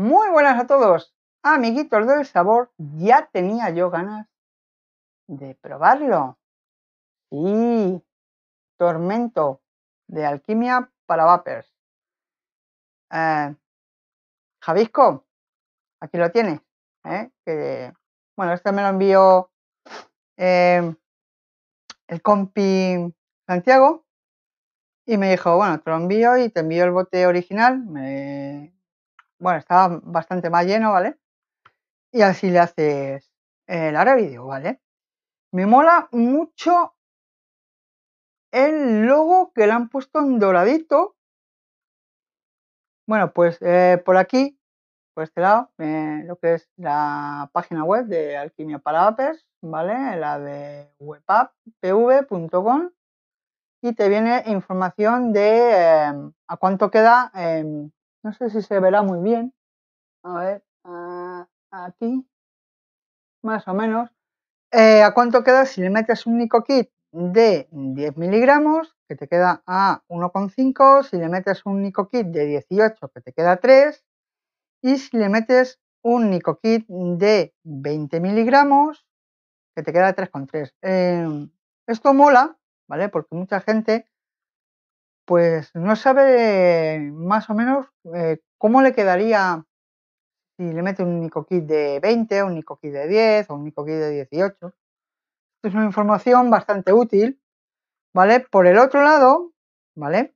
Muy buenas a todos, amiguitos del sabor. Ya tenía yo ganas de probarlo. Y Tormento de Alquimia para Vapers. Eh, Javisco, aquí lo tienes. Eh, bueno, este me lo envió em, el compi Santiago y me dijo, bueno, te lo envío y te envío el bote original. Me bueno, estaba bastante más lleno, ¿vale? Y así le haces el área vídeo, ¿vale? Me mola mucho el logo que le han puesto en doradito. Bueno, pues eh, por aquí, por este lado, eh, lo que es la página web de Alquimia para Appers, ¿vale? La de webapp.pv.com y te viene información de eh, a cuánto queda no sé si se verá muy bien. A ver, aquí. Más o menos. Eh, ¿A cuánto queda si le metes un kit de 10 miligramos? Que te queda a 1,5. Si le metes un kit de 18, que te queda 3. Y si le metes un kit de 20 miligramos, que te queda 3,3. Em, esto mola, ¿vale? Porque mucha gente pues no sabe más o menos eh, cómo le quedaría si le mete un Nico Kit de 20, un Nico Kit de 10 o un Nico Kit de 18. Es una información bastante útil, ¿vale? Por el otro lado, ¿vale?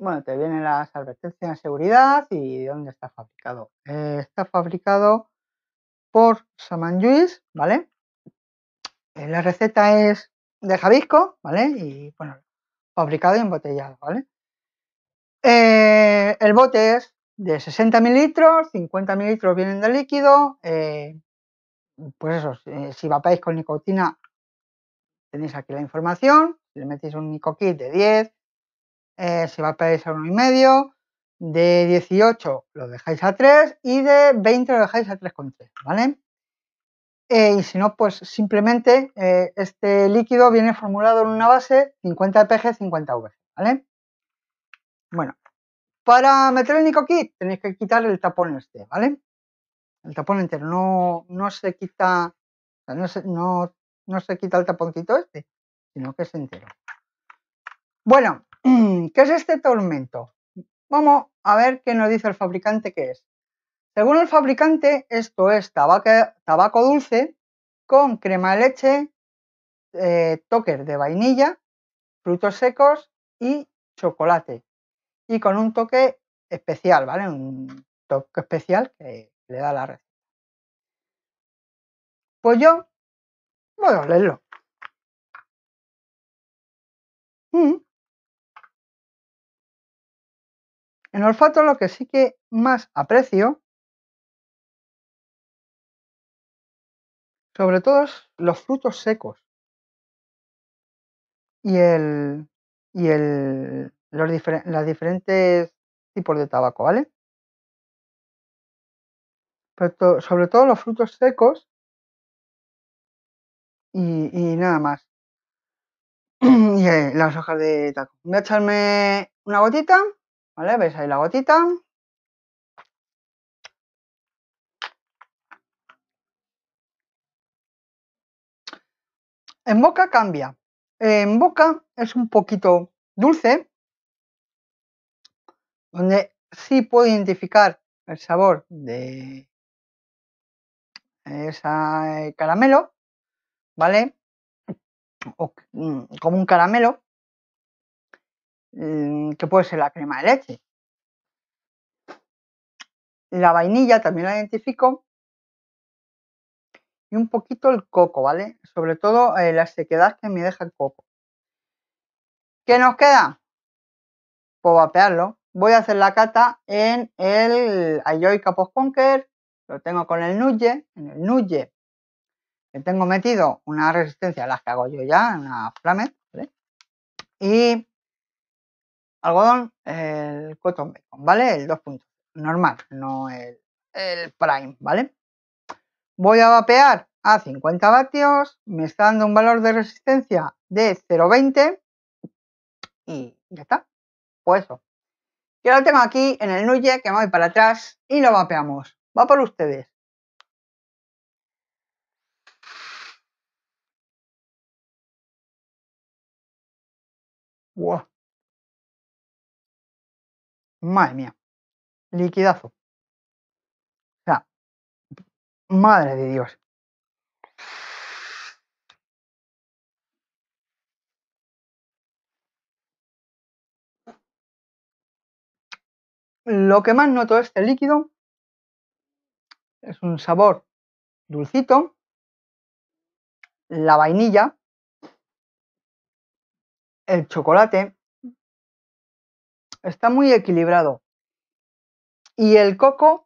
Bueno, te vienen las advertencias de seguridad y de dónde está fabricado. Eh, está fabricado por Saman Luis, ¿vale? Eh, la receta es de jabisco, ¿vale? Y bueno, fabricado y embotellado, ¿vale? Eh, el bote es de 60 mililitros, 50 mililitros vienen de líquido, eh, pues eso, si, si vapáis con nicotina tenéis aquí la información, si le metéis un kit de 10, eh, si vapáis a 1,5, de 18 lo dejáis a 3 y de 20 lo dejáis a 3,3, ¿vale? Eh, y si no, pues simplemente eh, este líquido viene formulado en una base 50 pg, 50 v, ¿vale? Bueno, para meter el Nico NicoKit tenéis que quitar el tapón este, ¿vale? El tapón entero, no, no se quita, no se, no, se quita el taponcito este, sino que es entero. Bueno, ¿qué es este tormento? Vamos a ver qué nos dice el fabricante que es. Según el fabricante, esto es tabaco dulce con crema de leche, eh, toque de vainilla, frutos secos y chocolate. Y con un toque especial, ¿vale? Un toque especial que le da la red. Pues yo voy a leerlo. Mm. En olfato lo que sí que más aprecio sobre todo los frutos secos y el y el los diferentes tipos de tabaco, ¿vale? Pero sobre todo los frutos secos y, y nada más. y eh, las hojas de taco. Voy a echarme una gotita, ¿vale? ¿Veis ahí la gotita? En boca cambia. En boca es un poquito dulce, donde sí puedo identificar el sabor de ese eh, caramelo, ¿vale? O, mm, como un caramelo, mm, que puede ser la crema de leche. La vainilla también la identifico un poquito el coco, ¿vale? Sobre todo eh, la sequedad que me deja el coco. ¿Qué nos queda? Pues vapearlo. Voy a hacer la cata en el ayoy Post Lo tengo con el Nuye. En el Nuye que tengo metido una resistencia, a las que hago yo ya, una la ¿vale? Y algodón, el cotton ¿vale? El 2 puntos, normal, no el, el prime, ¿vale? Voy a vapear a 50 vatios, me está dando un valor de resistencia de 0,20 y ya está. Pues eso. Yo lo tengo aquí en el Nuye, que me voy para atrás y lo vapeamos. Va por ustedes. Wow. Madre mía. Liquidazo. Madre de Dios. Lo que más noto este líquido es un sabor dulcito, la vainilla, el chocolate. Está muy equilibrado. Y el coco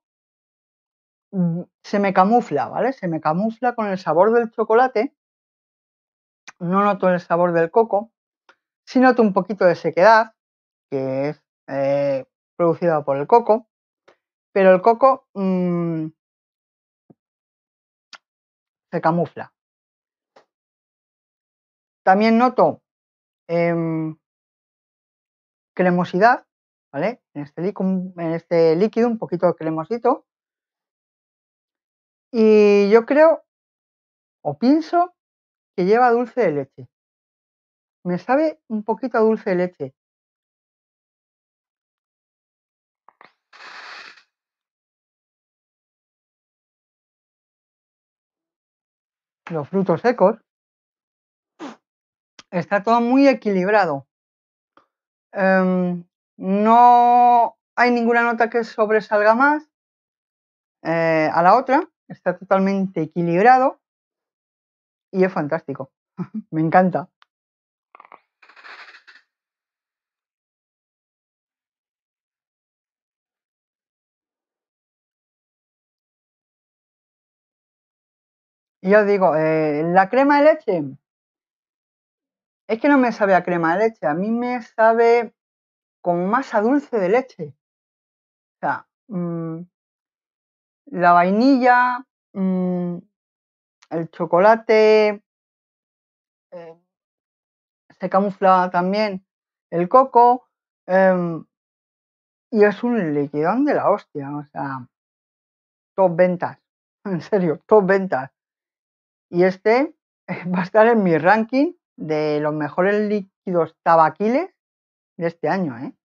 Mm, se me camufla, ¿vale? Se me camufla con el sabor del chocolate. No noto el sabor del coco. Sí noto un poquito de sequedad, que es eh, producida por el coco. Pero el coco mm, se camufla. También noto em, cremosidad, ¿vale? En este, en este líquido un poquito cremosito y yo creo, o pienso, que lleva dulce de leche. Me sabe un poquito a dulce de leche. Los frutos secos. Está todo muy equilibrado. Em, no hay ninguna nota que sobresalga más eh, a la otra está totalmente equilibrado y es fantástico. Me encanta. Y os digo, eh, la crema de leche. Es que no me sabe a crema de leche, a mí me sabe con masa dulce de leche. O sea, mm, la vainilla, mm, el chocolate, eh, se camufla también el coco em, y es un liquidón de la hostia, o sea, top ventas, en serio, top ventas. Y este va a estar en mi ranking de los mejores líquidos tabaquiles de este año, ¿eh?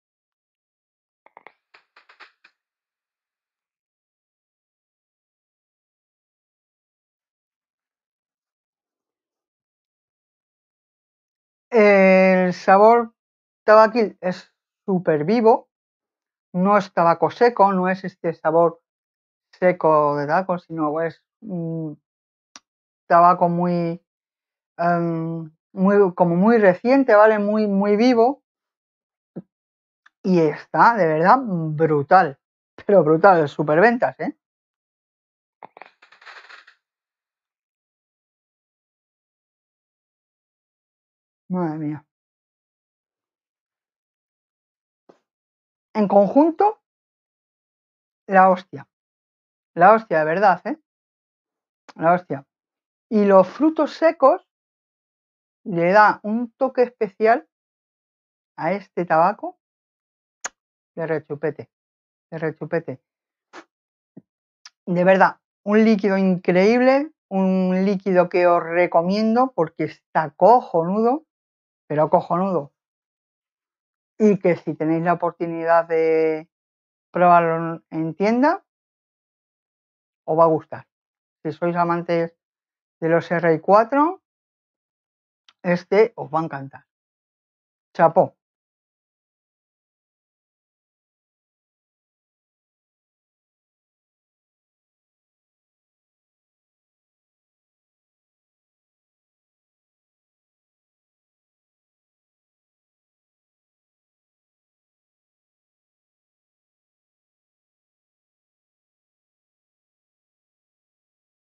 sabor tabaquil es súper vivo, no es tabaco seco, no es este sabor seco de tabaco, sino es un mm, tabaco em, muy, como muy reciente, ¿vale? Muy, muy vivo. Y está, de verdad, brutal. Pero brutal, superventas, ¿eh? Madre mía. en conjunto, la hostia. La hostia, de verdad, ¿eh? La hostia. Y los frutos secos le da un toque especial a este tabaco de rechupete. De rechupete. De verdad, un líquido increíble, un líquido que os recomiendo porque está cojonudo, pero cojonudo y que si tenéis la oportunidad de probarlo en tienda, os va a gustar. Si sois amantes de los r 4 este os va a encantar. Chapó.